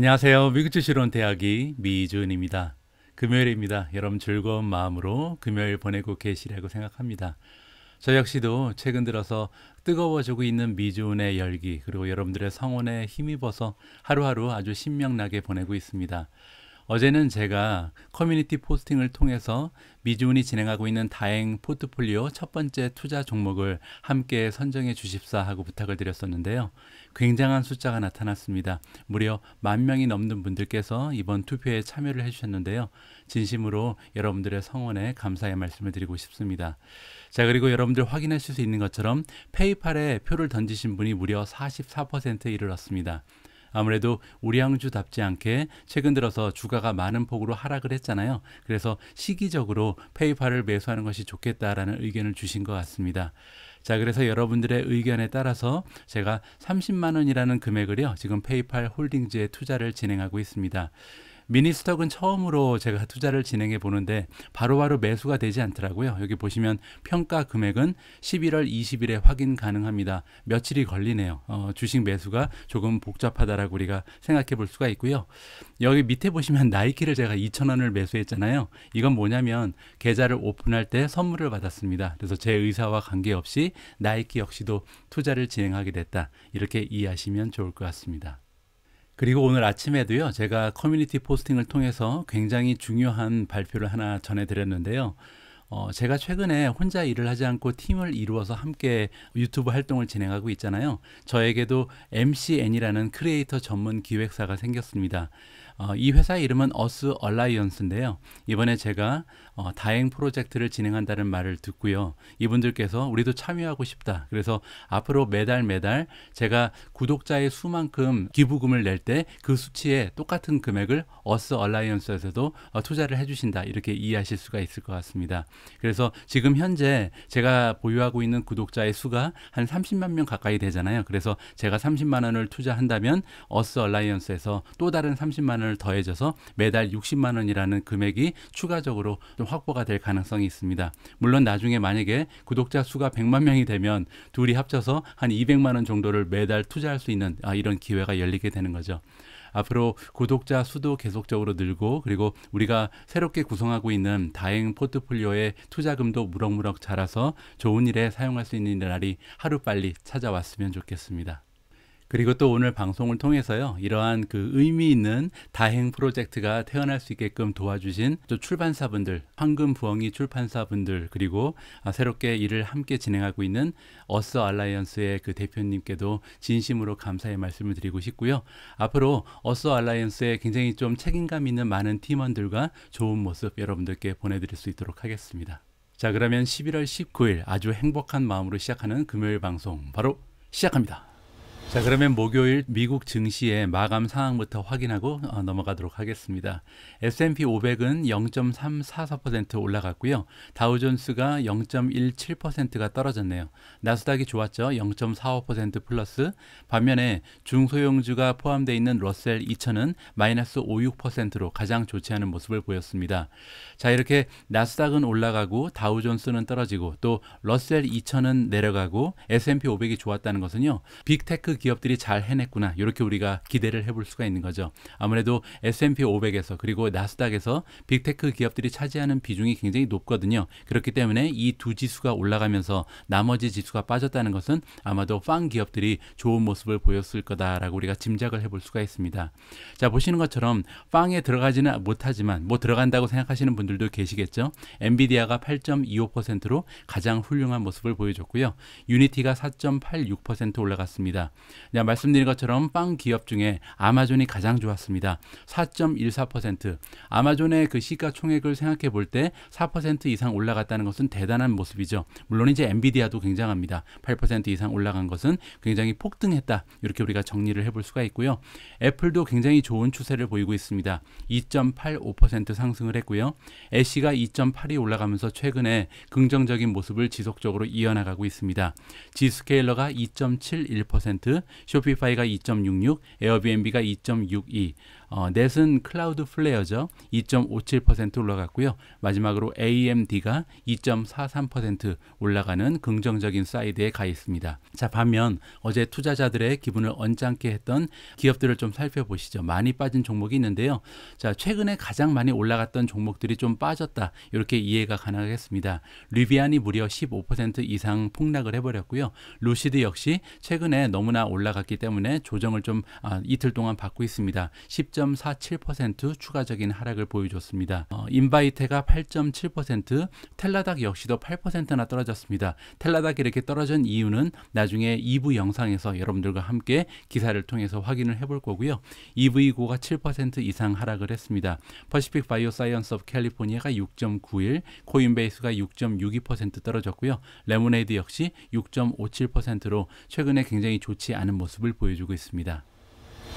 안녕하세요. 미국주시론 대학이 미준입니다. 금요일입니다. 여러분 즐거운 마음으로 금요일 보내고 계시라고 생각합니다. 저 역시도 최근 들어서 뜨거워지고 있는 미주운의 열기 그리고 여러분들의 성원에 힘입어서 하루하루 아주 신명나게 보내고 있습니다. 어제는 제가 커뮤니티 포스팅을 통해서 미주운이 진행하고 있는 다행 포트폴리오 첫 번째 투자 종목을 함께 선정해 주십사 하고 부탁을 드렸었는데요. 굉장한 숫자가 나타났습니다. 무려 만 명이 넘는 분들께서 이번 투표에 참여를 해주셨는데요. 진심으로 여러분들의 성원에 감사의 말씀을 드리고 싶습니다. 자, 그리고 여러분들 확인하실 수 있는 것처럼 페이팔에 표를 던지신 분이 무려 44%에 이르렀습니다. 아무래도 우리 주답지 않게 최근 들어서 주가가 많은 폭으로 하락을 했잖아요. 그래서 시기적으로 페이팔을 매수하는 것이 좋겠다라는 의견을 주신 것 같습니다. 자, 그래서 여러분들의 의견에 따라서 제가 30만 원이라는 금액을요. 지금 페이팔 홀딩즈에 투자를 진행하고 있습니다. 미니스톡은 처음으로 제가 투자를 진행해 보는데 바로바로 매수가 되지 않더라고요. 여기 보시면 평가 금액은 11월 20일에 확인 가능합니다. 며칠이 걸리네요. 어, 주식 매수가 조금 복잡하다라고 우리가 생각해 볼 수가 있고요. 여기 밑에 보시면 나이키를 제가 2,000원을 매수했잖아요. 이건 뭐냐면 계좌를 오픈할 때 선물을 받았습니다. 그래서 제 의사와 관계없이 나이키 역시도 투자를 진행하게 됐다. 이렇게 이해하시면 좋을 것 같습니다. 그리고 오늘 아침에도요, 제가 커뮤니티 포스팅을 통해서 굉장히 중요한 발표를 하나 전해드렸는데요. 어, 제가 최근에 혼자 일을 하지 않고 팀을 이루어서 함께 유튜브 활동을 진행하고 있잖아요. 저에게도 MCN이라는 크리에이터 전문 기획사가 생겼습니다. 어, 이 회사 이름은 어스 얼라이언스인데요. 이번에 제가 어, 다행 프로젝트를 진행한다는 말을 듣고요. 이분들께서 우리도 참여하고 싶다. 그래서 앞으로 매달 매달 제가 구독자의 수만큼 기부금을 낼 때 그 수치에 똑같은 금액을 어스 얼라이언스에서도 어, 투자를 해주신다. 이렇게 이해하실 수가 있을 것 같습니다. 그래서 지금 현재 제가 보유하고 있는 구독자의 수가 한 30만 명 가까이 되잖아요. 그래서 제가 30만 원을 투자한다면 어스 얼라이언스에서 또 다른 30만 원을 더해줘서 매달 60만 원이라는 금액이 추가적으로 좀 확보가 될 가능성이 있습니다. 물론 나중에 만약에 구독자 수가 100만 명이 되면 둘이 합쳐서 한 200만 원 정도를 매달 투자할 수 있는 아, 이런 기회가 열리게 되는 거죠. 앞으로 구독자 수도 계속적으로 늘고 그리고 우리가 새롭게 구성하고 있는 다행 포트폴리오의 투자금도 무럭무럭 자라서 좋은 일에 사용할 수 있는 날이 하루빨리 찾아왔으면 좋겠습니다. 그리고 또 오늘 방송을 통해서요, 이러한 그 의미 있는 다행 프로젝트가 태어날 수 있게끔 도와주신 또 출판사분들, 황금부엉이 출판사분들, 그리고 아, 새롭게 일을 함께 진행하고 있는 어서 알라이언스의 그 대표님께도 진심으로 감사의 말씀을 드리고 싶고요. 앞으로 어서 알라이언스의 굉장히 좀 책임감 있는 많은 팀원들과 좋은 모습 여러분들께 보내드릴 수 있도록 하겠습니다. 자, 그러면 11월 19일 아주 행복한 마음으로 시작하는 금요일 방송 바로 시작합니다. 자 그러면 목요일 미국 증시의 마감 상황부터 확인하고 어, 넘어가도록 하겠습니다. S&P 500은 0.344% 올라갔고요. 다우존스가 0.17%가 떨어졌네요. 나스닥이 좋았죠. 0.45% 플러스. 반면에 중소형주가 포함되어 있는 러셀 2000은 마이너스 56%로 가장 좋지 않은 모습을 보였습니다. 자 이렇게 나스닥은 올라가고 다우존스는 떨어지고 또 러셀 2000은 내려가고 S&P 500이 좋았다는 것은요. 빅테크 기업들이 잘 해냈구나 이렇게 우리가 기대를 해볼 수가 있는 거죠. 아무래도 S&P 500에서 그리고 나스닥에서 빅테크 기업들이 차지하는 비중이 굉장히 높거든요. 그렇기 때문에 이 두 지수가 올라가면서 나머지 지수가 빠졌다는 것은 아마도 빵 기업들이 좋은 모습을 보였을 거다라고 우리가 짐작을 해볼 수가 있습니다. 자 보시는 것처럼 빵에 들어가지는 못하지만 뭐 들어간다고 생각하시는 분들도 계시겠죠. 엔비디아가 8.25%로 가장 훌륭한 모습을 보여줬고요. 유니티가 4.86% 올라갔습니다. 네, 말씀드린 것처럼 빵 기업 중에 아마존이 가장 좋았습니다. 4.14%. 아마존의 그 시가총액을 생각해 볼 때 4% 이상 올라갔다는 것은 대단한 모습이죠. 물론 이제 엔비디아도 굉장합니다. 8% 이상 올라간 것은 굉장히 폭등했다. 이렇게 우리가 정리를 해 볼 수가 있고요. 애플도 굉장히 좋은 추세를 보이고 있습니다. 2.85% 상승을 했고요. 애쉬가 2.8이 올라가면서 최근에 긍정적인 모습을 지속적으로 이어나가고 있습니다. 지스케일러가 2.71%, 쇼피파이가 2.66, 에어비앤비가 2.62, 어, 넷은 클라우드 플레어죠. 2.57% 올라갔고요. 마지막으로 AMD가 2.43% 올라가는 긍정적인 사이드에 가 있습니다. 자, 반면 어제 투자자들의 기분을 언짢게 했던 기업들을 좀 살펴보시죠. 많이 빠진 종목이 있는데요. 자, 최근에 가장 많이 올라갔던 종목들이 좀 빠졌다. 이렇게 이해가 가능하겠습니다. 리비안이 무려 15% 이상 폭락을 해버렸고요. 루시드 역시 최근에 너무나 올라갔기 때문에 조정을 좀 아, 이틀 동안 받고 있습니다. 10. 8.47% 추가적인 하락을 보여줬습니다. 어, 인바이테가 8.7%, 텔라닥 역시도 8%나 떨어졌습니다. 텔라닥이 이렇게 떨어진 이유는 나중에 2부 영상에서 여러분들과 함께 기사를 통해서 확인을 해볼 거고요. EV고가 7% 이상 하락을 했습니다. 퍼시픽 바이오 사이언스 오브 캘리포니아가 6.91, 코인베이스가 6.62% 떨어졌고요. 레모네이드 역시 6.57%로 최근에 굉장히 좋지 않은 모습을 보여주고 있습니다.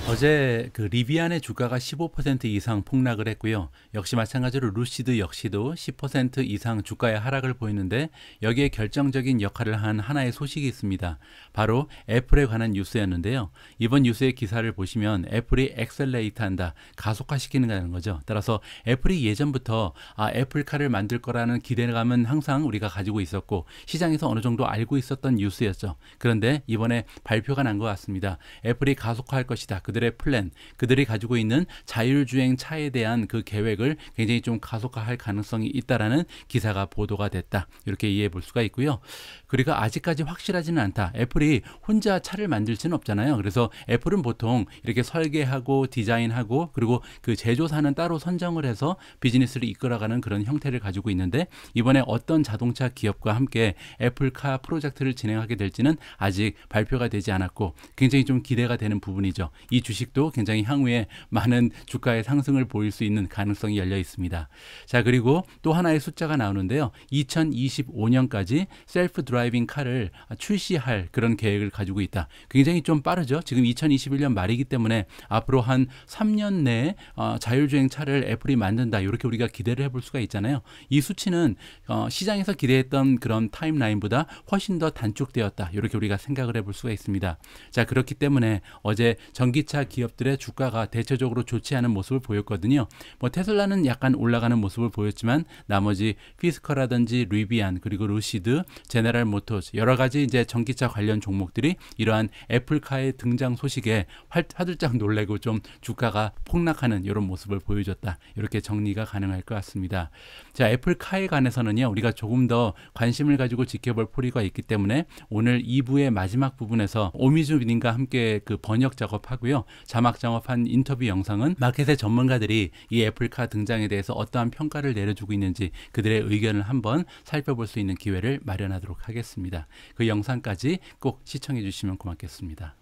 어제 그 리비안의 주가가 15% 이상 폭락을 했고요. 역시 마찬가지로 루시드 역시도 10% 이상 주가의 하락을 보이는데 여기에 결정적인 역할을 한 하나의 소식이 있습니다. 바로 애플에 관한 뉴스였는데요. 이번 뉴스의 기사를 보시면 애플이 엑셀레이트한다, 가속화시키는는 거죠. 따라서 애플이 예전부터 아, 애플카를 만들 거라는 기대감은 항상 우리가 가지고 있었고 시장에서 어느 정도 알고 있었던 뉴스였죠. 그런데 이번에 발표가 난 것 같습니다. 애플이 가속화할 것이다. 그들의 플랜, 그들이 가지고 있는 자율주행 차에 대한 그 계획을 굉장히 좀 가속화할 가능성이 있다라는 기사가 보도가 됐다. 이렇게 이해해 볼 수가 있고요. 그리고 아직까지 확실하지는 않다. 애플이 혼자 차를 만들 지는 없잖아요. 그래서 애플은 보통 이렇게 설계하고 디자인하고 그리고 그 제조사는 따로 선정을 해서 비즈니스를 이끌어가는 그런 형태를 가지고 있는데 이번에 어떤 자동차 기업과 함께 애플카 프로젝트를 진행하게 될지는 아직 발표가 되지 않았고 굉장히 좀 기대가 되는 부분이죠. 이 주식도 굉장히 향후에 많은 주가의 상승을 보일 수 있는 가능성이 열려 있습니다. 자, 그리고 또 하나의 숫자가 나오는데요. 2025년까지 셀프 드라이빙 카를 출시할 그런 계획을 가지고 있다. 굉장히 좀 빠르죠. 지금 2021년 말이기 때문에 앞으로 한 3년 내에 어, 자율주행 차를 애플이 만든다. 이렇게 우리가 기대를 해볼 수가 있잖아요. 이 수치는 어, 시장에서 기대했던 그런 타임라인보다 훨씬 더 단축되었다. 이렇게 우리가 생각을 해볼 수가 있습니다. 자, 그렇기 때문에 어제 전기 전기차 기업들의 주가가 대체적으로 좋지 않은 모습을 보였거든요. 뭐 테슬라는 약간 올라가는 모습을 보였지만 나머지 피스커라든지 리비안 그리고 루시드, 제네랄 모토스 여러 가지 이제 전기차 관련 종목들이 이러한 애플카의 등장 소식에 화들짝 놀래고 좀 주가가 폭락하는 이런 모습을 보여줬다. 이렇게 정리가 가능할 것 같습니다. 자, 애플카에 관해서는요. 우리가 조금 더 관심을 가지고 지켜볼 포리가 있기 때문에 오늘 2부의 마지막 부분에서 오미주 님과 함께 그 번역 작업하고요. 있고요. 자막 작업한 인터뷰 영상은 마켓의 전문가들이 이 애플카 등장에 대해서 어떠한 평가를 내려주고 있는지 그들의 의견을 한번 살펴볼 수 있는 기회를 마련하도록 하겠습니다. 그 영상까지 꼭 시청해 주시면 고맙겠습니다.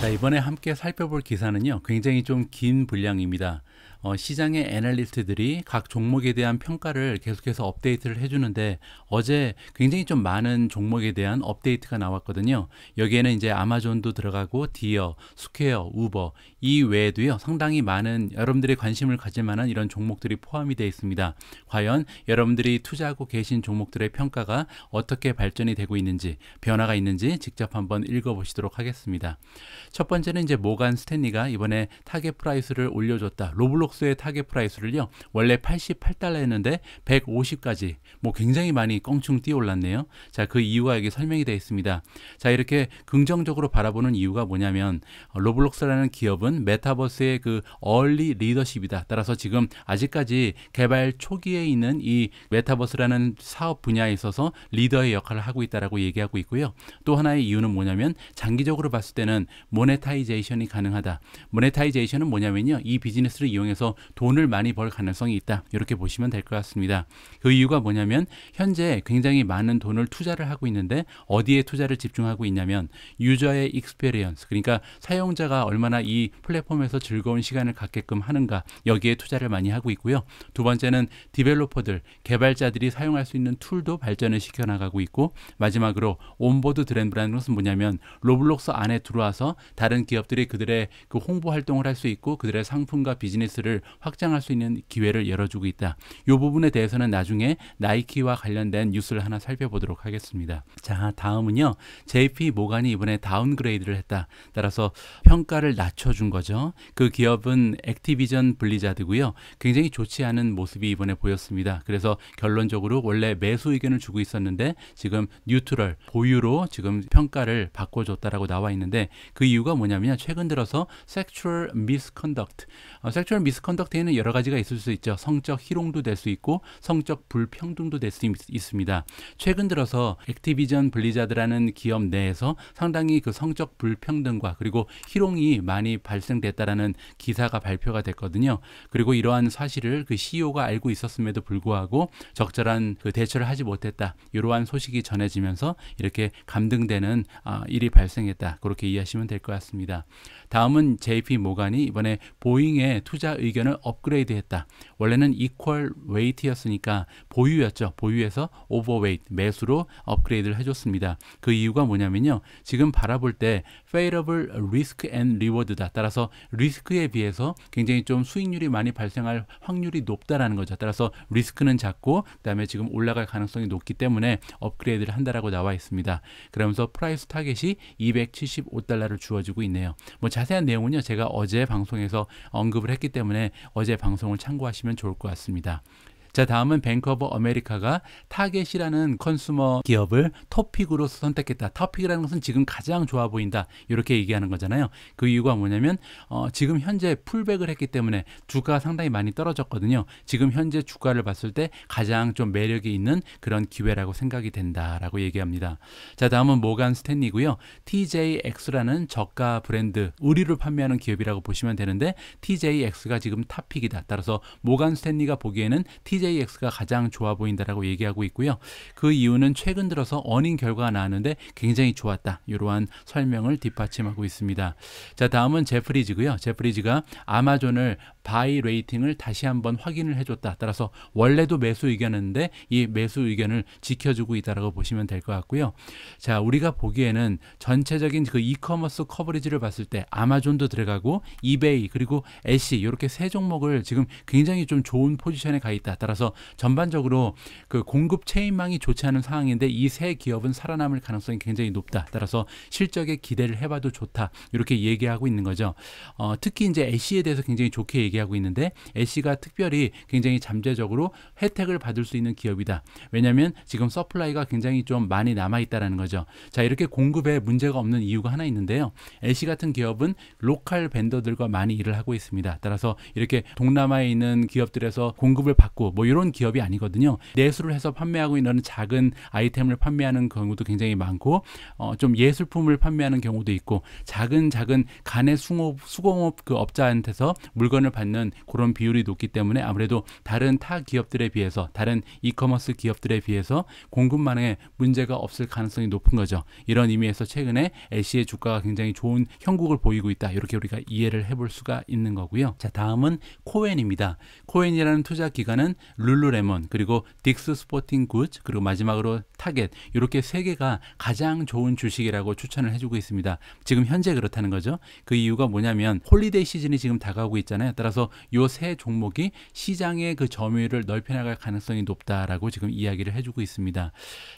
자, 이번에 함께 살펴볼 기사는요. 굉장히 좀 긴 분량입니다. 어, 시장의 애널리스트들이 각 종목에 대한 평가를 계속해서 업데이트를 해주는데 어제 굉장히 좀 많은 종목에 대한 업데이트가 나왔거든요. 여기에는 이제 아마존도 들어가고 디어, 스퀘어, 우버 이 외에도요 상당히 많은 여러분들의 관심을 가질 만한 이런 종목들이 포함이 되어 있습니다. 과연 여러분들이 투자하고 계신 종목들의 평가가 어떻게 발전이 되고 있는지 변화가 있는지 직접 한번 읽어보시도록 하겠습니다. 첫 번째는 이제 모간 스탠리가 이번에 타겟 프라이스를 올려줬다. 로블록 주식수의 타겟 프라이스를요. 원래 88달러였는데 150까지 뭐 굉장히 많이 껑충 뛰어 올랐네요. 자, 그 이유가 여기 설명이 되어 있습니다. 자, 이렇게 긍정적으로 바라보는 이유가 뭐냐면 어, 로블록스라는 기업은 메타버스의 그 얼리 리더십이다. 따라서 지금 아직까지 개발 초기에 있는 이 메타버스라는 사업 분야에 있어서 리더의 역할을 하고 있다라고 얘기하고 있고요. 또 하나의 이유는 뭐냐면 장기적으로 봤을 때는 모네타이제이션이 가능하다. 모네타이제이션은 뭐냐면요. 이 비즈니스를 이용해서 통해서 돈을 많이 벌 가능성이 있다. 이렇게 보시면 될 것 같습니다. 그 이유가 뭐냐면 현재 굉장히 많은 돈을 투자를 하고 있는데 어디에 투자를 집중하고 있냐면 유저의 익스페리언스 그러니까 사용자가 얼마나 이 플랫폼에서 즐거운 시간을 갖게끔 하는가 여기에 투자를 많이 하고 있고요. 두 번째는 디벨로퍼들 개발자들이 사용할 수 있는 툴도 발전을 시켜 나가고 있고 마지막으로 온보드 드랜드라는 것은 뭐냐면 로블록스 안에 들어와서 다른 기업들이 그들의 그 홍보 활동을 할 수 있고 그들의 상품과 비즈니스를 시야를 확장할 수 있는 기회를 열어주고 있다. 이 부분에 대해서는 나중에 나이키와 관련된 뉴스를 하나 살펴보도록 하겠습니다. 자, 다음은요. JP 모간이 이번에 다운그레이드를 했다. 따라서 평가를 낮춰준 거죠. 그 기업은 액티비전 블리자드고요. 굉장히 좋지 않은 모습이 이번에 보였습니다. 그래서 결론적으로 원래 매수 의견을 주고 있었는데 지금 뉴트럴 보유로 지금 평가를 바꿔줬다라고 나와 있는데 그 이유가 뭐냐면 최근 들어서 섹츄얼 미스컨덕트 섹츄얼 미스 미스컨덕트에는 여러 가지가 있을 수 있죠. 성적 희롱도 될 수 있고 성적 불평등도 될 수 있습니다. 최근 들어서 액티비전 블리자드라는 기업 내에서 상당히 그 성적 불평등과 그리고 희롱이 많이 발생됐다라는 기사가 발표가 됐거든요. 그리고 이러한 사실을 그 CEO가 알고 있었음에도 불구하고 적절한 그 대처를 하지 못했다. 이러한 소식이 전해지면서 이렇게 감등되는 아, 일이 발생했다. 그렇게 이해하시면 될 것 같습니다. 다음은 JP 모간이 이번에 보잉의 투자 의 의견을 업그레이드했다. 원래는 equal weight였으니까 보유였죠. 보유에서 overweight 매수로 업그레이드를 해줬습니다. 그 이유가 뭐냐면요. 지금 바라볼 때 favorable risk and reward다. 따라서 리스크에 비해서 굉장히 좀 수익률이 많이 발생할 확률이 높다라는 거죠. 따라서 리스크는 작고 그다음에 지금 올라갈 가능성이 높기 때문에 업그레이드를 한다라고 나와 있습니다. 그러면서 프라이스 타겟이 275달러를 주어지고 있네요. 뭐 자세한 내용은요. 제가 어제 방송에서 언급을 했기 때문에 어제 방송을 참고하시면 좋을 것 같습니다. 자 다음은 뱅크 오브 아메리카가 타겟이라는 컨슈머 기업을 토픽으로 선택했다. 토픽이라는 것은 지금 가장 좋아 보인다. 이렇게 얘기하는 거잖아요. 그 이유가 뭐냐면 어, 지금 현재 풀백을 했기 때문에 주가가 상당히 많이 떨어졌거든요. 지금 현재 주가를 봤을 때 가장 좀 매력이 있는 그런 기회라고 생각이 된다라고 얘기합니다. 자 다음은 모간 스탠리고요. TJX라는 저가 브랜드 의류를 판매하는 기업이라고 보시면 되는데 TJX가 지금 탑픽이다. 따라서 모간 스탠리가 보기에는 t j x TJX가 가장 좋아 보인다라고 얘기하고 있고요. 그 이유는 최근 들어서 어닝 결과가 나왔는데 굉장히 좋았다. 이러한 설명을 뒷받침하고 있습니다. 자, 다음은 제프리즈고요. 제프리즈가 아마존을 바이 레이팅을 다시 한번 확인을 해줬다. 따라서 원래도 매수 의견인데 이 매수 의견을 지켜주고 있다라고 보시면 될 것 같고요. 자, 우리가 보기에는 전체적인 그 이커머스 커버리지를 봤을 때 아마존도 들어가고 이베이 그리고 애쉬 이렇게 세 종목을 지금 굉장히 좀 좋은 포지션에 가 있다. 따라서 전반적으로 그 공급 체인망이 좋지 않은 상황인데 이 세 기업은 살아남을 가능성이 굉장히 높다. 따라서 실적에 기대를 해봐도 좋다. 이렇게 얘기하고 있는 거죠. 어, 특히 이제 애쉬에 대해서 굉장히 좋게 얘기하고 있는데 애쉬가 특별히 굉장히 잠재적으로 혜택을 받을 수 있는 기업이다. 왜냐하면 지금 서플라이가 굉장히 좀 많이 남아 있다라는 거죠. 자 이렇게 공급에 문제가 없는 이유가 하나 있는데요. 애쉬 같은 기업은 로컬 벤더들과 많이 일을 하고 있습니다. 따라서 이렇게 동남아에 있는 기업들에서 공급을 받고 뭐 이런 기업이 아니거든요. 내수를 해서 판매하고 있는 작은 아이템을 판매하는 경우도 굉장히 많고 어, 좀 예술품을 판매하는 경우도 있고 작은 작은 간의 수공업, 수공업 그 업자한테서 물건을 받는 그런 비율이 높기 때문에 아무래도 다른 타 기업들에 비해서 다른 이커머스 기업들에 비해서 공급만에 문제가 없을 가능성이 높은 거죠. 이런 의미에서 최근에 애쉬의 주가가 굉장히 좋은 형국을 보이고 있다. 이렇게 우리가 이해를 해볼 수가 있는 거고요. 자, 다음은 코엔입니다. 코엔이라는 투자 기관은 룰루레몬 그리고 딕스 스포팅 굿 그리고 마지막으로 타겟 이렇게 세 개가 가장 좋은 주식이라고 추천을 해주고 있습니다. 지금 현재 그렇다는 거죠. 그 이유가 뭐냐면 홀리데이 시즌이 지금 다가오고 있잖아요. 따라 따라서 요세 종목이 시장의 그 점유율을 넓혀 나갈 가능성이 높다라고 지금 이야기를 해주고 있습니다.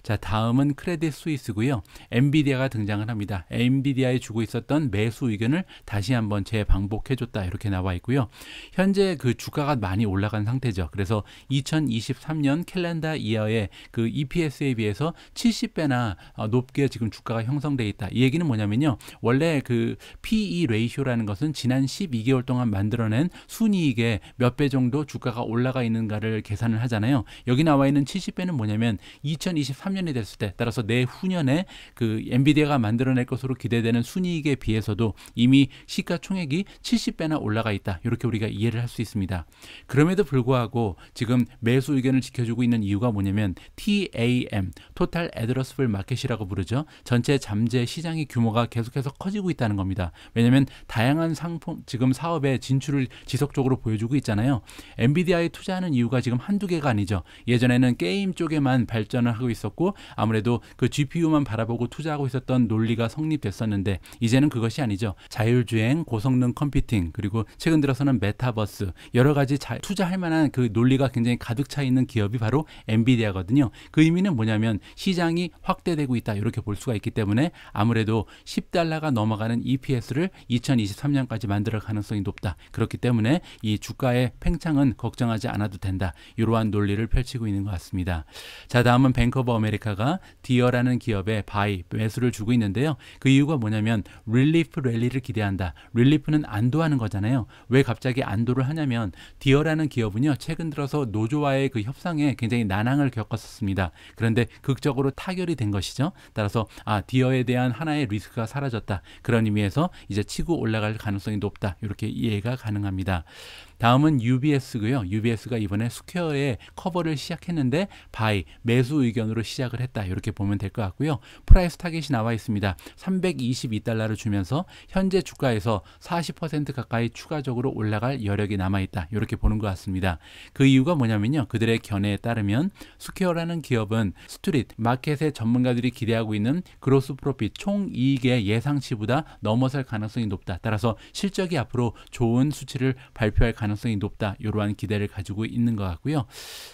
자, 다음은 크레딧 스위스고요. 엔비디아가 등장을 합니다. 엔비디아에 주고 있었던 매수 의견을 다시 한번 재반복해 줬다. 이렇게 나와 있고요. 현재 그 주가가 많이 올라간 상태죠. 그래서 2023년 캘린더 이어의 그 EPS에 비해서 70배나 어, 높게 지금 주가가 형성돼 있다. 이 얘기는 뭐냐면요. 원래 그 PE 레이쇼라는 것은 지난 12개월 동안 만들어낸 순이익에몇배 정도 주가가 올라가 있는가를 계산을 하잖아요. 여기 나와 있는 70배는 뭐냐면 2023년이 됐을 때 따라서 내후년에 그 엔비디아가 만들어낼 것으로 기대되는 순이익에 비해서도 이미 시가총액이 70배나 올라가 있다. 이렇게 우리가 이해를 할 수 있습니다. 그럼에도 불구하고 지금 매수 의견을 지켜주고 있는 이유가 뭐냐면 TAM, Total Addressable Market이라고 부르죠. 전체 잠재 시장의 규모가 계속해서 커지고 있다는 겁니다. 왜냐하면 다양한 상품, 지금 사업에 진출을 지속적으로 보여주고 있잖아요. 엔비디아에 투자하는 이유가 지금 한두 개가 아니죠. 예전에는 게임 쪽에만 발전을 하고 있었고 아무래도 그 GPU만 바라보고 투자하고 있었던 논리가 성립됐었는데 이제는 그것이 아니죠. 자율주행, 고성능 컴퓨팅 그리고 최근 들어서는 메타버스 여러 가지 자, 투자할 만한 그 논리가 굉장히 가득 차 있는 기업이 바로 엔비디아거든요. 그 의미는 뭐냐면 시장이 확대되고 있다 이렇게 볼 수가 있기 때문에 아무래도 10달러가 넘어가는 EPS를 2023년까지 만들 가능성이 높다. 그렇기 때문에 때문에 이 주가의 팽창은 걱정하지 않아도 된다. 이러한 논리를 펼치고 있는 것 같습니다. 자, 다음은 뱅커버 아메리카가 디어라는 기업에 바이, 매수를 주고 있는데요. 그 이유가 뭐냐면 릴리프 랠리를 기대한다. 릴리프는 안도하는 거잖아요. 왜 갑자기 안도를 하냐면 디어라는 기업은요. 최근 들어서 노조와의 그 협상에 굉장히 난항을 겪었었습니다. 그런데 극적으로 타결이 된 것이죠. 따라서 아, 디어에 대한 하나의 리스크가 사라졌다. 그런 의미에서 이제 치고 올라갈 가능성이 높다. 이렇게 이해가 가능합니다. 있니다 다음은 UBS고요. UBS가 이번에 스퀘어의 커버를 시작했는데 바이 매수 의견으로 시작을 했다. 이렇게 보면 될 것 같고요. 프라이스 타겟이 나와 있습니다. 322달러를 주면서 현재 주가에서 40% 가까이 추가적으로 올라갈 여력이 남아 있다. 이렇게 보는 것 같습니다. 그 이유가 뭐냐면요. 그들의 견해에 따르면 스퀘어라는 기업은 스트릿 마켓의 전문가들이 기대하고 있는 그로스 프로핏 총 이익의 예상치보다 넘어설 가능성이 높다. 따라서 실적이 앞으로 좋은 수치를 발표할 가능성이 가능성이 높다. 이러한 기대를 가지고 있는 것 같고요.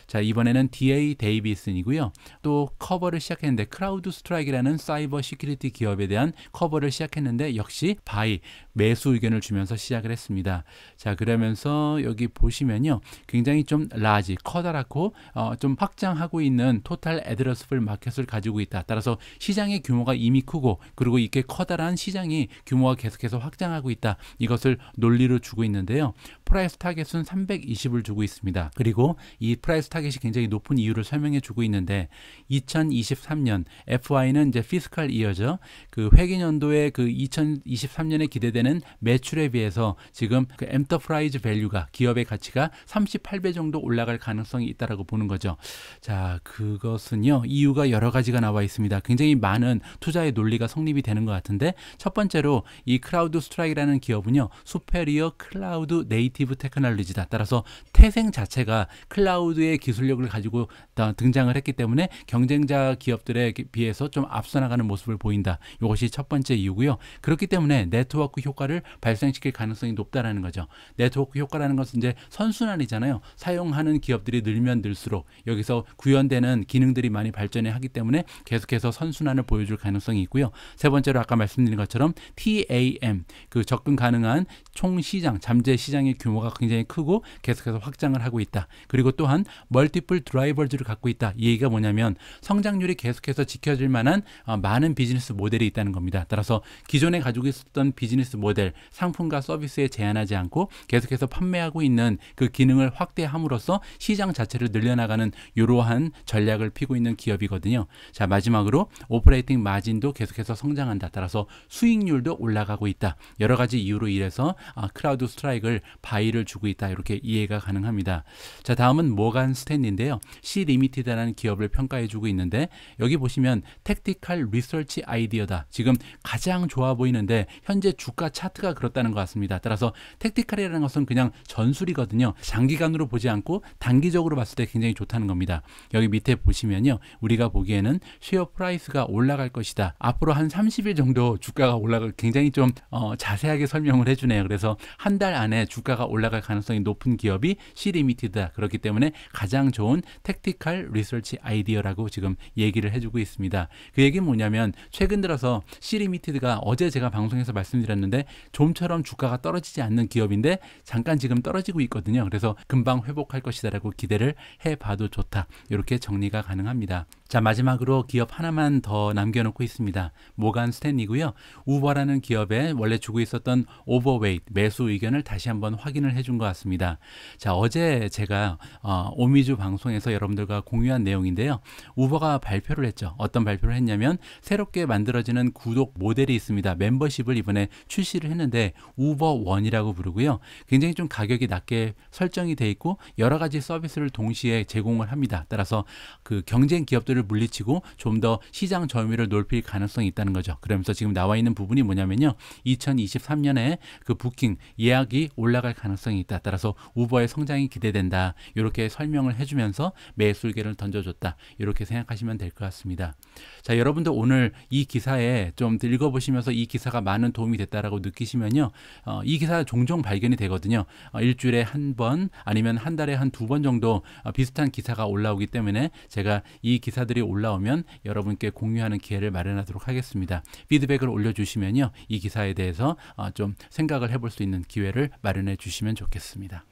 자, 이번에는 DA 데이비슨이고요. 또 커버를 시작했는데 크라우드 스트라이크라는 사이버 시큐리티 기업에 대한 커버를 시작했는데 역시 바이 매수 의견을 주면서 시작을 했습니다. 자, 그러면서 여기 보시면요. 굉장히 좀 라지 커다랗고 어, 좀 확장하고 있는 토탈 애드러스블 마켓을 가지고 있다. 따라서 시장의 규모가 이미 크고 그리고 이렇게 커다란 시장이 규모가 계속해서 확장하고 있다. 이것을 논리로 주고 있는데요. 프라이스 타 타겟은 320을 주고 있습니다. 그리고 이 프라이스 타겟이 굉장히 높은 이유를 설명해 주고 있는데 2023년 FY는 이제 피스칼 이어죠. 그 회계년도에 그 2023년에 기대되는 매출에 비해서 지금 그 엔터프라이즈 밸류가 기업의 가치가 38배 정도 올라갈 가능성이 있다라고 보는 거죠. 자, 그것은요. 이유가 여러 가지가 나와 있습니다. 굉장히 많은 투자의 논리가 성립이 되는 것 같은데 첫 번째로 이 크라우드 스트라이크라는 기업은요. 수페리어 클라우드 네이티브 테 테크놀로지다. 따라서 태생 자체가 클라우드의 기술력을 가지고 등장을 했기 때문에 경쟁자 기업들에 비해서 좀 앞서 나가는 모습을 보인다. 이것이 첫 번째 이유고요. 그렇기 때문에 네트워크 효과를 발생시킬 가능성이 높다라는 거죠. 네트워크 효과라는 것은 이제 선순환이잖아요. 사용하는 기업들이 늘면 늘수록 여기서 구현되는 기능들이 많이 발전해 하기 때문에 계속해서 선순환을 보여줄 가능성이 있고요. 세 번째로 아까 말씀드린 것처럼 TAM 그 접근 가능한 총 시장 잠재 시장의 규모가 굉장히 크고 계속해서 확장을 하고 있다. 그리고 또한 멀티플 드라이버즈를 갖고 있다. 이 얘기가 뭐냐면 성장률이 계속해서 지켜질 만한 어, 많은 비즈니스 모델이 있다는 겁니다. 따라서 기존에 가지고 있었던 비즈니스 모델, 상품과 서비스에 제한하지 않고 계속해서 판매하고 있는 그 기능을 확대함으로써 시장 자체를 늘려나가는 이러한 전략을 피고 있는 기업이거든요. 자, 마지막으로 오퍼레이팅 마진도 계속해서 성장한다. 따라서 수익률도 올라가고 있다. 여러 가지 이유로 인해서 아, 크라우드 스트라이크를 바이를 주고 있다 이렇게 이해가 가능합니다. 자 다음은 모간 스탠리인데요. C 리미티드라는 기업을 평가해 주고 있는데 여기 보시면 택티컬 리서치 아이디어다. 지금 가장 좋아 보이는데 현재 주가 차트가 그렇다는 것 같습니다. 따라서 택티컬이라는 것은 그냥 전술이거든요. 장기간으로 보지 않고 단기적으로 봤을 때 굉장히 좋다는 겁니다. 여기 밑에 보시면요. 우리가 보기에는 쉐어 프라이스가 올라갈 것이다. 앞으로 한 30일 정도 주가가 올라갈 굉장히 좀 어, 자세하게 설명을 해주네요. 그래서 한 달 안에 주가가 올라갈 올라갈 가능성이 높은 기업이 시리미티드다 그렇기 때문에 가장 좋은 택티컬 리서치 아이디어라고 지금 얘기를 해주고 있습니다. 그 얘기는 뭐냐면 최근 들어서 시리미티드가 어제 제가 방송에서 말씀드렸는데 좀처럼 주가가 떨어지지 않는 기업인데 잠깐 지금 떨어지고 있거든요. 그래서 금방 회복할 것이다라고 기대를 해봐도 좋다. 이렇게 정리가 가능합니다. 자 마지막으로 기업 하나만 더 남겨놓고 있습니다. 모간 스탠이고요. 우버라는 기업에 원래 주고 있었던 오버웨이트 매수 의견을 다시 한번 확인을 해주 해준 것 같습니다. 자, 어제 제가 어, 오미주 방송에서 여러분들과 공유한 내용인데요. 우버가 발표를 했죠. 어떤 발표를 했냐면 새롭게 만들어지는 구독 모델이 있습니다. 멤버십을 이번에 출시를 했는데 우버 원이라고 부르고요. 굉장히 좀 가격이 낮게 설정이 돼 있고 여러 가지 서비스를 동시에 제공을 합니다. 따라서 그 경쟁 기업들을 물리치고 좀 더 시장 점유율을 높일 가능성이 있다는 거죠. 그러면서 지금 나와 있는 부분이 뭐냐면요. 2023년에 그 부킹 예약이 올라갈 가능성이 가능성이 있다. 따라서 우버의 성장이 기대된다. 이렇게 설명을 해주면서 매수기를 던져줬다. 이렇게 생각하시면 될 것 같습니다. 자, 여러분도 오늘 이 기사에 좀 읽어보시면서 이 기사가 많은 도움이 됐다라고 느끼시면요. 어, 이 기사 종종 발견이 되거든요. 어, 일주일에 한 번 아니면 한 달에 한 두 번 정도 어, 비슷한 기사가 올라오기 때문에 제가 이 기사들이 올라오면 여러분께 공유하는 기회를 마련하도록 하겠습니다. 피드백을 올려주시면요. 이 기사에 대해서 어, 좀 생각을 해볼 수 있는 기회를 마련해 주시면 좋겠습니다. 좋겠습니다.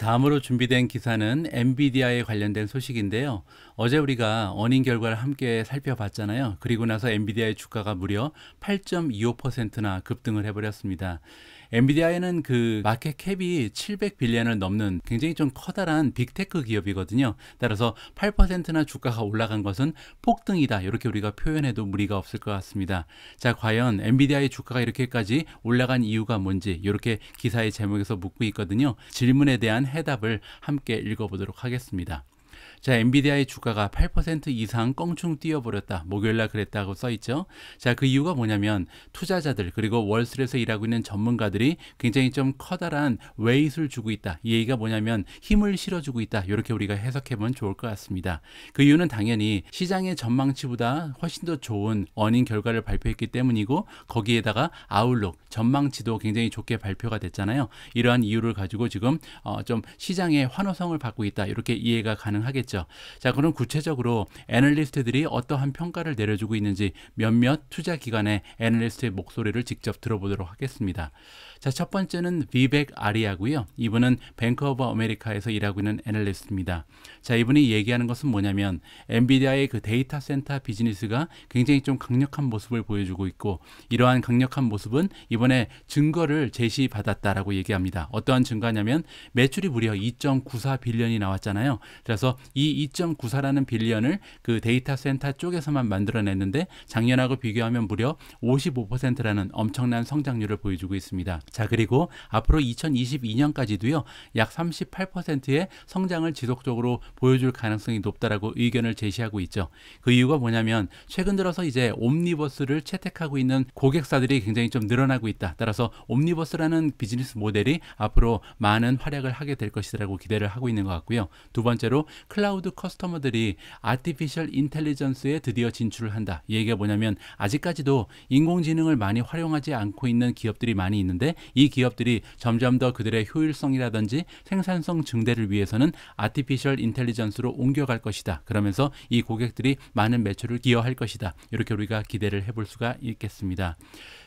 다음으로 준비된 기사는 엔비디아에 관련된 소식인데요. 어제 우리가 어닝 결과를 함께 살펴봤잖아요. 그리고 나서 엔비디아의 주가가 무려 8.25%나 급등을 해버렸습니다. 엔비디아에는 그 마켓 캡이 700빌리언을 넘는 굉장히 좀 커다란 빅테크 기업이거든요. 따라서 8%나 주가가 올라간 것은 폭등이다. 이렇게 우리가 표현해도 무리가 없을 것 같습니다. 자, 과연 엔비디아의 주가가 이렇게까지 올라간 이유가 뭔지 이렇게 기사의 제목에서 묻고 있거든요. 질문에 대한 해답을 함께 읽어보도록 하겠습니다. 자, 엔비디아의 주가가 8% 이상 껑충 뛰어버렸다. 목요일날 그랬다고 써있죠. 자, 그 이유가 뭐냐면 투자자들 그리고 월스트에서 일하고 있는 전문가들이 굉장히 좀 커다란 웨이트를 주고 있다. 이 얘기가 뭐냐면 힘을 실어주고 있다. 이렇게 우리가 해석해보면 좋을 것 같습니다. 그 이유는 당연히 시장의 전망치보다 훨씬 더 좋은 어닝 결과를 발표했기 때문이고 거기에다가 아울룩 전망치도 굉장히 좋게 발표가 됐잖아요. 이러한 이유를 가지고 지금 어, 좀 시장의 환호성을 받고 있다. 이렇게 이해가 가능하겠죠. 있죠. 자, 그럼 구체적으로 애널리스트들이 어떠한 평가를 내려주고 있는지 몇몇 투자 기관의 애널리스트의 목소리를 직접 들어보도록 하겠습니다. 자, 첫 번째는 비백 아리아고요. 이분은 뱅크 오브 아메리카에서 일하고 있는 애널리스트입니다. 자, 이분이 얘기하는 것은 뭐냐면 엔비디아의 그 데이터 센터 비즈니스가 굉장히 좀 강력한 모습을 보여주고 있고 이러한 강력한 모습은 이번에 증거를 제시받았다라고 얘기합니다. 어떠한 증거냐면 매출이 무려 2.94 빌리언이 나왔잖아요. 그래서 이 2.94라는 빌리언을 그 데이터 센터 쪽에서만 만들어냈는데 작년하고 비교하면 무려 55%라는 엄청난 성장률을 보여주고 있습니다. 자, 그리고 앞으로 2022년까지도요, 약 38%의 성장을 지속적으로 보여줄 가능성이 높다라고 의견을 제시하고 있죠. 그 이유가 뭐냐면, 최근 들어서 이제 옴니버스를 채택하고 있는 고객사들이 굉장히 좀 늘어나고 있다. 따라서 옴니버스라는 비즈니스 모델이 앞으로 많은 활약을 하게 될 것이라고 기대를 하고 있는 것 같고요. 두 번째로, 클라우드 커스터머들이 아티피셜 인텔리전스에 드디어 진출을 한다. 이 얘기가 뭐냐면, 아직까지도 인공지능을 많이 활용하지 않고 있는 기업들이 많이 있는데, 이 기업들이 점점 더 그들의 효율성이라든지 생산성 증대를 위해서는 아티피셜 인텔리전스로 옮겨갈 것이다. 그러면서 이 고객들이 많은 매출을 기여할 것이다. 이렇게 우리가 기대를 해볼 수가 있겠습니다.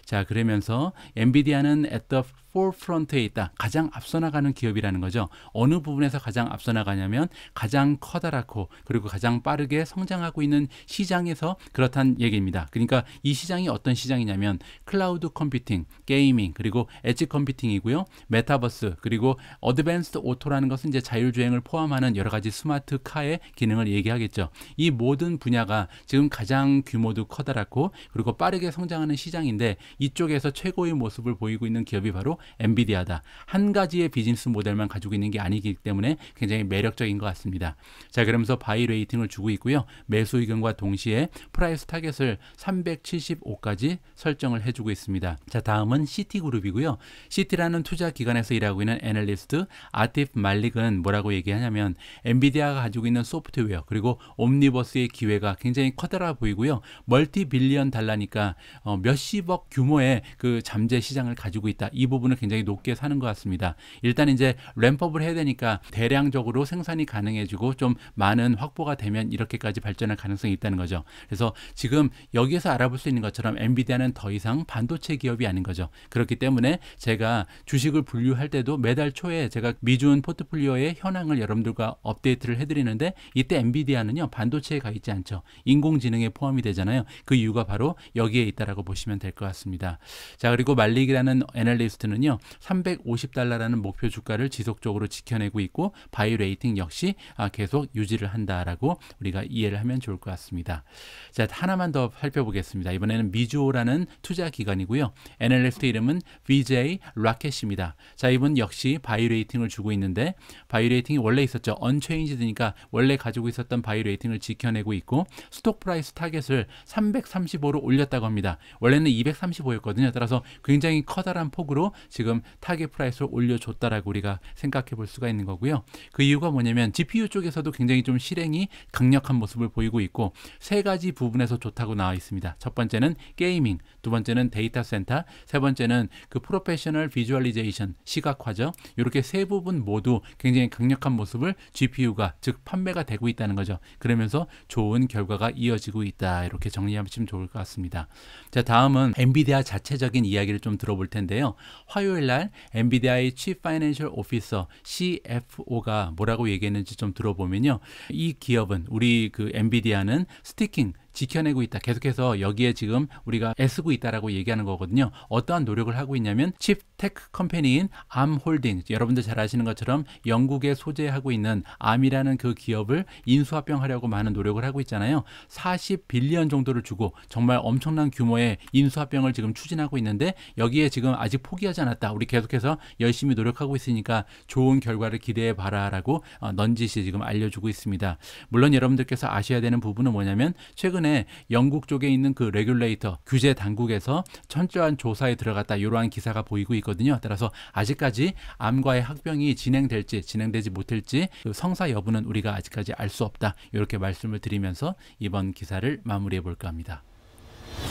자, 그러면서 엔비디아는 at the forefront에 있다. 가장 앞서 나가는 기업이라는 거죠. 어느 부분에서 가장 앞서 나가냐면 가장 커다랗고 그리고 가장 빠르게 성장하고 있는 시장에서 그렇단 얘기입니다. 그러니까 이 시장이 어떤 시장이냐면 클라우드 컴퓨팅, 게이밍, 그리고 엣지 컴퓨팅이고요. 메타버스, 그리고 어드밴스드 오토라는 것은 이제 자율주행을 포함하는 여러 가지 스마트 카의 기능을 얘기하겠죠. 이 모든 분야가 지금 가장 규모도 커다랗고 그리고 빠르게 성장하는 시장인데 이쪽에서 최고의 모습을 보이고 있는 기업이 바로 엔비디아다. 한 가지의 비즈니스 모델만 가지고 있는 게 아니기 때문에 굉장히 매력적인 것 같습니다. 자, 그러면서 바이 레이팅을 주고 있고요. 매수 의견과 동시에 프라이스 타겟을 375까지 설정을 해주고 있습니다. 자, 다음은 시티그룹이고요. 시티라는 투자 기관에서 일하고 있는 애널리스트 아티프 말릭은 뭐라고 얘기하냐면 엔비디아가 가지고 있는 소프트웨어 그리고 옴니버스의 기회가 굉장히 커다라 보이고요. 멀티 빌리언 달러니까 어, 몇십억 규모 규모의 그 잠재 시장을 가지고 있다. 이 부분을 굉장히 높게 사는 것 같습니다. 일단 이제 램법을 해야 되니까 대량적으로 생산이 가능해지고 좀 많은 확보가 되면 이렇게까지 발전할 가능성이 있다는 거죠. 그래서 지금 여기에서 알아볼 수 있는 것처럼 엔비디아는 더 이상 반도체 기업이 아닌 거죠. 그렇기 때문에 제가 주식을 분류할 때도 매달 초에 제가 미준 포트폴리오의 현황을 여러분들과 업데이트를 해드리는데 이때 엔비디아는요 반도체에 가 있지 않죠. 인공지능에 포함이 되잖아요. 그 이유가 바로 여기에 있다라고 보시면 될 것 같습니다. 있습니다. 자, 그리고 말릭이라는 애널리스트는요. 350달러라는 목표 주가를 지속적으로 지켜내고 있고 바이 레이팅 역시 아, 계속 유지를 한다라고 우리가 이해를 하면 좋을 것 같습니다. 자, 하나만 더 살펴보겠습니다. 이번에는 미주오라는 투자 기관이고요. 애널리스트 이름은 VJ 라켓입니다. 자, 이분 역시 바이 레이팅을 주고 있는데 바이 레이팅이 원래 있었죠. 언체인지드니까 원래 가지고 있었던 바이 레이팅을 지켜내고 있고 스톡 프라이스 타겟을 335로 올렸다고 합니다. 원래는 235 보였거든요. 따라서 굉장히 커다란 폭으로 지금 타겟 프라이스를 올려줬다라고 우리가 생각해 볼 수가 있는 거고요. 그 이유가 뭐냐면 GPU 쪽에서도 굉장히 좀 실행이 강력한 모습을 보이고 있고 세 가지 부분에서 좋다고 나와 있습니다. 첫 번째는 게이밍, 두 번째는 데이터 센터, 세 번째는 그 프로페셔널 비주얼리제이션, 시각화죠. 이렇게 세 부분 모두 굉장히 강력한 모습을 GPU가 즉 판매가 되고 있다는 거죠. 그러면서 좋은 결과가 이어지고 있다. 이렇게 정리하시면 좋을 것 같습니다. 자, 다음은 엔비디아 엔비디아 자체적인 이야기를 좀 들어볼 텐데요. 화요일 날 엔비디아의 Chief Financial Officer CFO가 뭐라고 얘기했는지 좀 들어보면요. 이 기업은 우리 그 엔비디아는 스티킹 지켜내고 있다. 계속해서 여기에 지금 우리가 애쓰고 있다라고 얘기하는 거거든요. 어떠한 노력을 하고 있냐면 칩 테크 컴퍼니인 암 홀딩 여러분들 잘 아시는 것처럼 영국에 소재하고 있는 암이라는 그 기업을 인수합병하려고 많은 노력을 하고 있잖아요. 40빌리언 정도를 주고 정말 엄청난 규모의 인수합병을 지금 추진하고 있는데 여기에 지금 아직 포기하지 않았다. 우리 계속해서 열심히 노력하고 있으니까 좋은 결과를 기대해 봐라라고 어, 넌지시 지금 알려주고 있습니다. 물론 여러분들께서 아셔야 되는 부분은 뭐냐면 최근에 최근에 영국 쪽에 있는 그 레귤레이터 규제 당국에서 철저한 조사에 들어갔다 이러한 기사가 보이고 있거든요. 따라서 아직까지 암과의 합병이 진행될지 진행되지 못할지 그 성사 여부는 우리가 아직까지 알 수 없다 이렇게 말씀을 드리면서 이번 기사를 마무리해 볼까 합니다.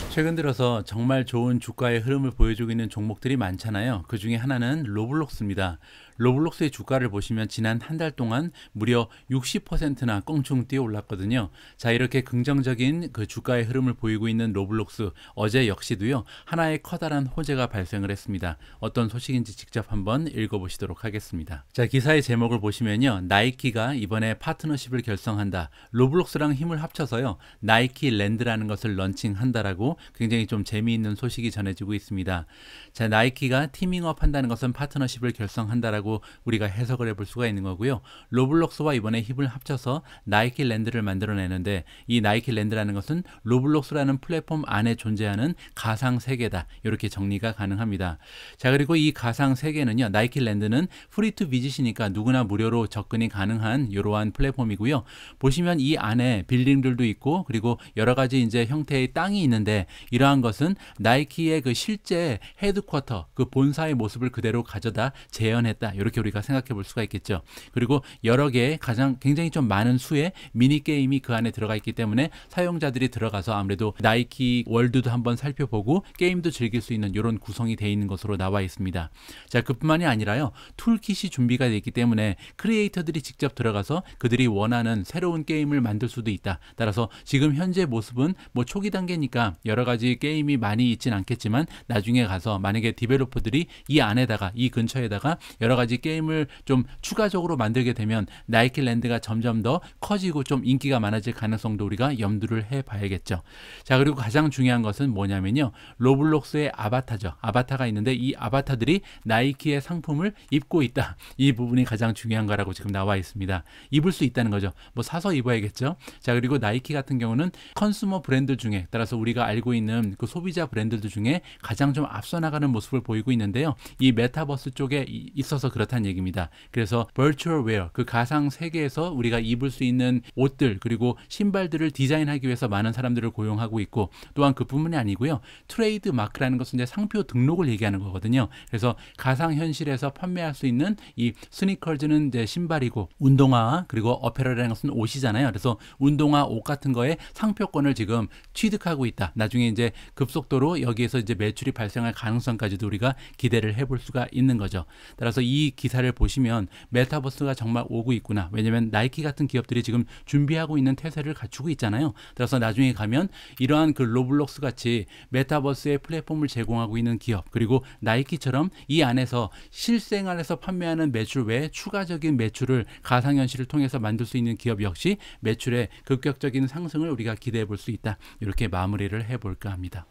최근 들어서 정말 좋은 주가의 흐름을 보여주고 있는 종목들이 많잖아요. 그 중에 하나는 로블록스입니다. 로블록스의 주가를 보시면 지난 한 달 동안 무려 60%나 껑충 뛰어 올랐거든요. 자, 이렇게 긍정적인 그 주가의 흐름을 보이고 있는 로블록스 어제 역시도요. 하나의 커다란 호재가 발생을 했습니다. 어떤 소식인지 직접 한번 읽어 보시도록 하겠습니다. 자, 기사의 제목을 보시면요. 나이키가 이번에 파트너십을 결성한다. 로블록스랑 힘을 합쳐서요. 나이키 랜드라는 것을 런칭한다라고 굉장히 좀 재미있는 소식이 전해지고 있습니다. 자, 나이키가 팀밍업 한다는 것은 파트너십을 결성한다라고 있다고 우리가 해석을 해볼 수가 있는 거고요. 로블록스와 이번에 힘을 합쳐서 나이키 랜드를 만들어내는데 이 나이키 랜드라는 것은 로블록스라는 플랫폼 안에 존재하는 가상 세계다. 이렇게 정리가 가능합니다. 자, 그리고 이 가상 세계는요. 나이키 랜드는 프리 투비즈이니까 누구나 무료로 접근이 가능한 이러한 플랫폼이고요. 보시면 이 안에 빌딩들도 있고 그리고 여러 가지 이제 형태의 땅이 있는데 이러한 것은 나이키의 그 실제 헤드쿼터 그 본사의 모습을 그대로 가져다 재현했다. 이렇게 우리가 생각해 볼 수가 있겠죠. 그리고 여러 개의 가장 굉장히 좀 많은 수의 미니 게임이 그 안에 들어가 있기 때문에 사용자들이 들어가서 아무래도 나이키 월드도 한번 살펴보고 게임도 즐길 수 있는 이런 구성이 되어 있는 것으로 나와 있습니다. 자, 그뿐만이 아니라요. 툴킷이 준비가 되어 있기 때문에 크리에이터들이 직접 들어가서 그들이 원하는 새로운 게임을 만들 수도 있다. 따라서 지금 현재 모습은 뭐 초기 단계니까 여러 가지 게임이 많이 있진 않겠지만 나중에 가서 만약에 디벨로퍼들이 이 안에다가 이 근처에다가 여러 가지 가지 게임을 좀 추가적으로 만들게 되면 나이키 랜드가 점점 더 커지고 좀 인기가 많아질 가능성도 우리가 염두를 해 봐야겠죠. 자, 그리고 가장 중요한 것은 뭐냐면요. 로블록스의 아바타죠. 아바타가 있는데 이 아바타들이 나이키의 상품을 입고 있다. 이 부분이 가장 중요한 거라고 지금 나와 있습니다. 입을 수 있다는 거죠. 뭐 사서 입어야겠죠. 자, 그리고 나이키 같은 경우는 컨슈머 브랜드 중에 따라서 우리가 알고 있는 그 소비자 브랜드들 중에 가장 좀 앞서 나가는 모습을 보이고 있는데요. 이 메타버스 쪽에 있어서 그렇다는 얘기입니다. 그래서 virtual wear 그 가상 세계에서 우리가 입을 수 있는 옷들 그리고 신발들을 디자인하기 위해서 많은 사람들을 고용하고 있고 또한 그뿐만이 아니고요. 트레이드 마크라는 것은 이제 상표 등록을 얘기하는 거거든요. 그래서 가상 현실에서 판매할 수 있는 이 스니커즈는 이제 신발이고 운동화 그리고 어페럴이라는 것은 옷이잖아요. 그래서 운동화 옷 같은 거에 상표권을 지금 취득하고 있다. 나중에 이제 급속도로 여기에서 이제 매출이 발생할 가능성까지도 우리가 기대를 해볼 수가 있는 거죠. 따라서 이이 기사를 보시면 메타버스가 정말 오고 있구나. 왜냐면 나이키 같은 기업들이 지금 준비하고 있는 태세를 갖추고 있잖아요. 그래서 나중에 가면 이러한 그 로블록스 같이 메타버스의 플랫폼을 제공하고 있는 기업 그리고 나이키처럼 이 안에서 실생활에서 판매하는 매출 외에 추가적인 매출을 가상현실을 통해서 만들 수 있는 기업 역시 매출의 급격적인 상승을 우리가 기대해 볼 수 있다. 이렇게 마무리를 해볼까 합니다.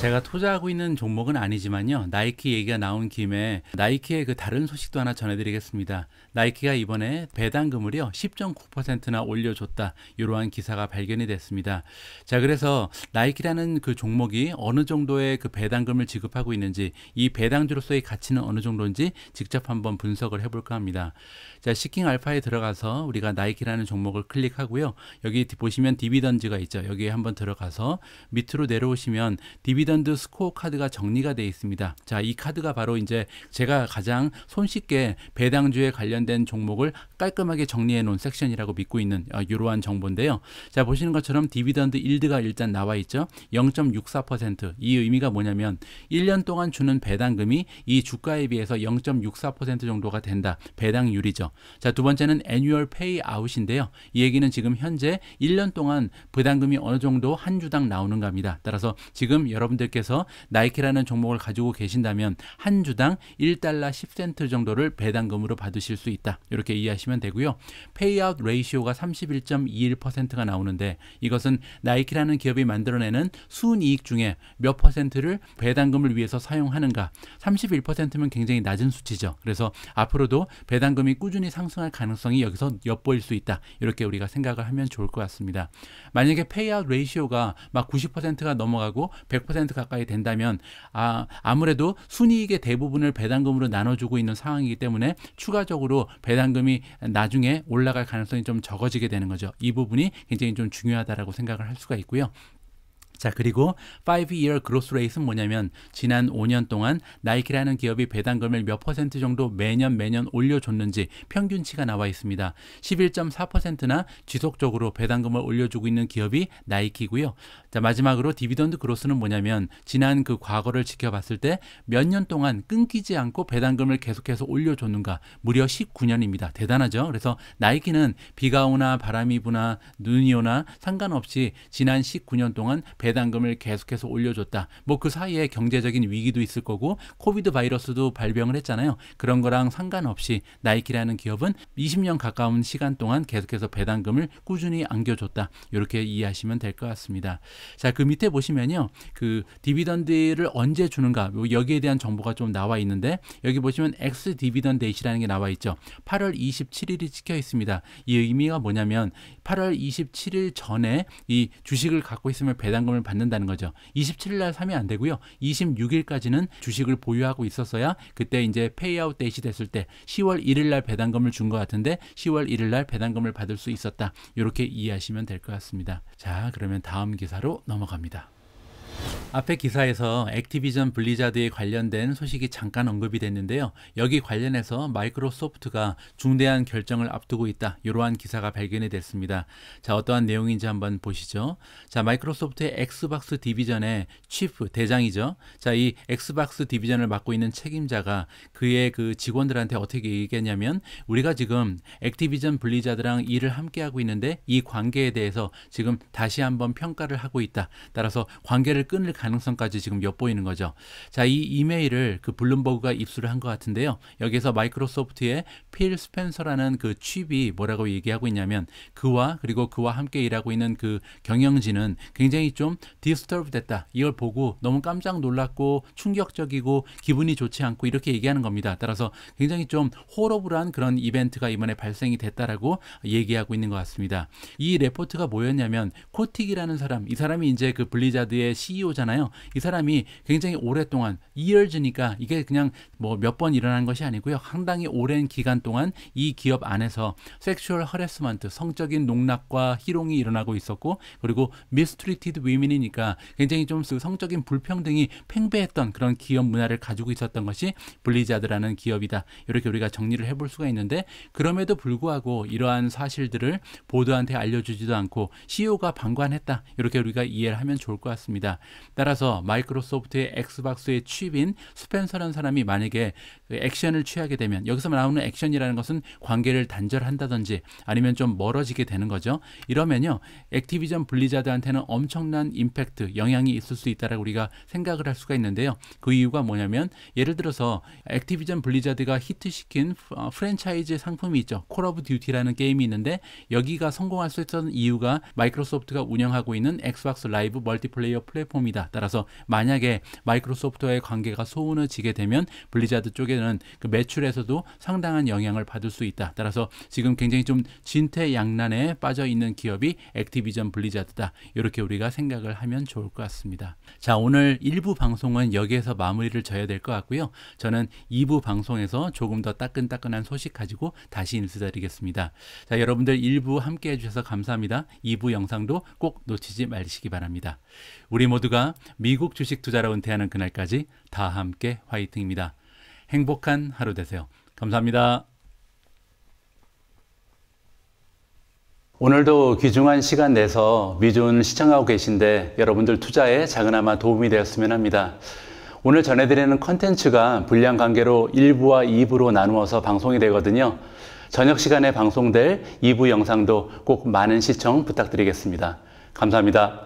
제가 투자하고 있는 종목은 아니지만요. 나이키 얘기가 나온 김에 나이키의 그 다른 소식도 하나 전해드리겠습니다. 나이키가 이번에 배당금을요 10.9%나 올려줬다 이러한 기사가 발견이 됐습니다. 자 그래서 나이키라는 그 종목이 어느 정도의 그 배당금을 지급하고 있는지 이 배당주로서의 가치는 어느 정도인지 직접 한번 분석을 해볼까 합니다. 자 시킹 알파에 들어가서 우리가 나이키라는 종목을 클릭하고요. 여기 보시면 디비던즈가 있죠. 여기에 한번 들어가서 밑으로 내려오시면 디비 디비던드 스코어 카드가 정리가 되어 있습니다. 자, 이 카드가 바로 이제 제가 가장 손쉽게 배당주에 관련된 종목을 깔끔하게 정리해 놓은 섹션이라고 믿고 있는 어, 이러한 정보인데요. 자, 보시는 것처럼 디비던드 일드가 일단 나와 있죠. 0.64%이 의미가 뭐냐면 1년 동안 주는 배당금이 이 주가에 비해서 0.64% 정도가 된다. 배당률이죠. 자, 두 번째는 애뉴얼 페이아웃인데요. 이 얘기는 지금 현재 1년 동안 배당금이 어느 정도 한 주당 나오는가입니다. 따라서 지금 여러분들께서 나이키라는 종목을 가지고 계신다면 한 주당 1달러 10센트 정도를 배당금으로 받으실 수 있다. 이렇게 이해하시면 되고요. 페이아웃 레이시오가 31.21%가 나오는데 이것은 나이키라는 기업이 만들어내는 순이익 중에 몇 퍼센트를 배당금을 위해서 사용하는가 31%면 굉장히 낮은 수치죠. 그래서 앞으로도 배당금이 꾸준히 상승할 가능성이 여기서 엿보일 수 있다. 이렇게 우리가 생각을 하면 좋을 것 같습니다. 만약에 페이아웃 레이시오가 막 90%가 넘어가고 100% 가까이 된다면 아, 아무래도 순이익의 대부분을 배당금으로 나눠주고 있는 상황이기 때문에 추가적으로 배당금이 나중에 올라갈 가능성이 좀 적어지게 되는 거죠. 이 부분이 굉장히 좀중요하다고 생각을 할 수가 있고요. 자, 그리고 5-year growth rate는 뭐냐면 지난 5년 동안 나이키라는 기업이 배당금을 몇 퍼센트 정도 매년 매년 올려줬는지 평균치가 나와 있습니다. 11.4%나 지속적으로 배당금을 올려주고 있는 기업이 나이키고요. 자, 마지막으로 디비던드 그로스는 뭐냐면 지난 그 과거를 지켜봤을 때 몇 년 동안 끊기지 않고 배당금을 계속해서 올려줬는가 무려 19년입니다. 대단하죠? 그래서 나이키는 비가 오나 바람이 부나 눈이 오나 상관없이 지난 19년 동안 배 배당금을 계속해서 올려줬다. 뭐 그 사이에 경제적인 위기도 있을 거고 코비드 바이러스도 발병을 했잖아요. 그런 거랑 상관없이 나이키라는 기업은 20년 가까운 시간 동안 계속해서 배당금을 꾸준히 안겨줬다. 이렇게 이해하시면 될 것 같습니다. 자, 그 밑에 보시면요. 그 디비던드를 언제 주는가 뭐 여기에 대한 정보가 좀 나와 있는데 여기 보시면 X 디비던 데이시라는 게 나와 있죠. 8월 27일이 찍혀 있습니다. 이 의미가 뭐냐면 8월 27일 전에 이 주식을 갖고 있으면 배당금을 세금을 받는다는 거죠. 27일 날 사면 안 되고요. 26일까지는 주식을 보유하고 있었어야 그때 이제 페이아웃 데이시 됐을 때 10월 1일 날 배당금을 준 것 같은데 10월 1일 날 배당금을 받을 수 있었다. 이렇게 이해하시면 될 것 같습니다. 자, 그러면 다음 기사로 넘어갑니다. 앞에 기사에서 액티비전 블리자드에 관련된 소식이 잠깐 언급이 됐는데요. 여기 관련해서 마이크로소프트가 중대한 결정을 앞두고 있다. 이러한 기사가 발견이 됐습니다. 자, 어떠한 내용인지 한번 보시죠. 자, 마이크로소프트의 엑스박스 디비전의 치프 대장이죠. 자, 이 엑스박스 디비전을 맡고 있는 책임자가 그의 그 직원들한테 어떻게 얘기했냐면 우리가 지금 액티비전 블리자드랑 일을 함께 하고 있는데 이 관계에 대해서 지금 다시 한번 평가를 하고 있다. 따라서 관계를 끊을 가능성까지 지금 엿보이는 거죠. 자, 이 이메일을 그 블룸버그가 입수를 한 것 같은데요. 여기서 마이크로소프트의 필 스펜서라는 그 취비 뭐라고 얘기하고 있냐면 그와 그리고 그와 함께 일하고 있는 그 경영진은 굉장히 좀 디스터브 됐다. 이걸 보고 너무 깜짝 놀랐고 충격적이고 기분이 좋지 않고 이렇게 얘기하는 겁니다. 따라서 굉장히 좀 호러블한 그런 이벤트가 이번에 발생이 됐다라고 얘기하고 있는 것 같습니다. 이 레포트가 뭐였냐면 코틱이라는 사람, 이 사람이 이제 그 블리자드의 c CEO잖아요. 이 사람이 굉장히 오랫동안 이열즈니까 이게 그냥 뭐 몇 번 일어난 것이 아니고요. 상당히 오랜 기간 동안 이 기업 안에서 섹슈얼 허레스먼트, 성적인 농락과 희롱이 일어나고 있었고 그리고 미스트리티드 위민이니까 굉장히 좀 그 성적인 불평등이 팽배했던 그런 기업 문화를 가지고 있었던 것이 블리자드라는 기업이다. 이렇게 우리가 정리를 해볼 수가 있는데 그럼에도 불구하고 이러한 사실들을 보도한테 알려주지도 않고 CEO가 방관했다. 이렇게 우리가 이해를 하면 좋을 것 같습니다. 따라서 마이크로소프트의 엑스박스의 취빈 스펜서라는 사람이 만약에 그 액션을 취하게 되면 여기서 나오는 액션이라는 것은 관계를 단절한다든지 아니면 좀 멀어지게 되는 거죠. 이러면요. 액티비전 블리자드한테는 엄청난 임팩트, 영향이 있을 수 있다라고 우리가 생각을 할 수가 있는데요. 그 이유가 뭐냐면 예를 들어서 액티비전 블리자드가 히트시킨 어, 프랜차이즈 상품이 있죠. 콜 오브 듀티라는 게임이 있는데 여기가 성공할 수 있었던 이유가 마이크로소프트가 운영하고 있는 엑스박스 라이브 멀티플레이어 플랫폼 플랫폼이다. 따라서 만약에 마이크로소프트와의 관계가 소원해지게 되면 블리자드 쪽에는 그 매출에서도 상당한 영향을 받을 수 있다. 따라서 지금 굉장히 좀 진퇴양난에 빠져 있는 기업이 액티비전 블리자드다. 이렇게 우리가 생각을 하면 좋을 것 같습니다. 자, 오늘 1부 방송은 여기에서 마무리를 져야 될 것 같고요. 저는 2부 방송에서 조금 더 따끈따끈한 소식 가지고 다시 인사드리겠습니다. 자, 여러분들 1부 함께 해주셔서 감사합니다. 2부 영상도 꼭 놓치지 말시기 바랍니다. 우리 모 모두가 미국 주식 투자로 은퇴하는 그날까지 다 함께 화이팅입니다. 행복한 하루 되세요. 감사합니다. 오늘도 귀중한 시간 내서 미존 시청하고 계신데 여러분들 투자에 작은아마 도움이 되었으면 합니다. 오늘 전해드리는 컨텐츠가 분량 관계로 1부와 2부로 나누어서 방송이 되거든요. 저녁 시간에 방송될 2부 영상도 꼭 많은 시청 부탁드리겠습니다. 감사합니다.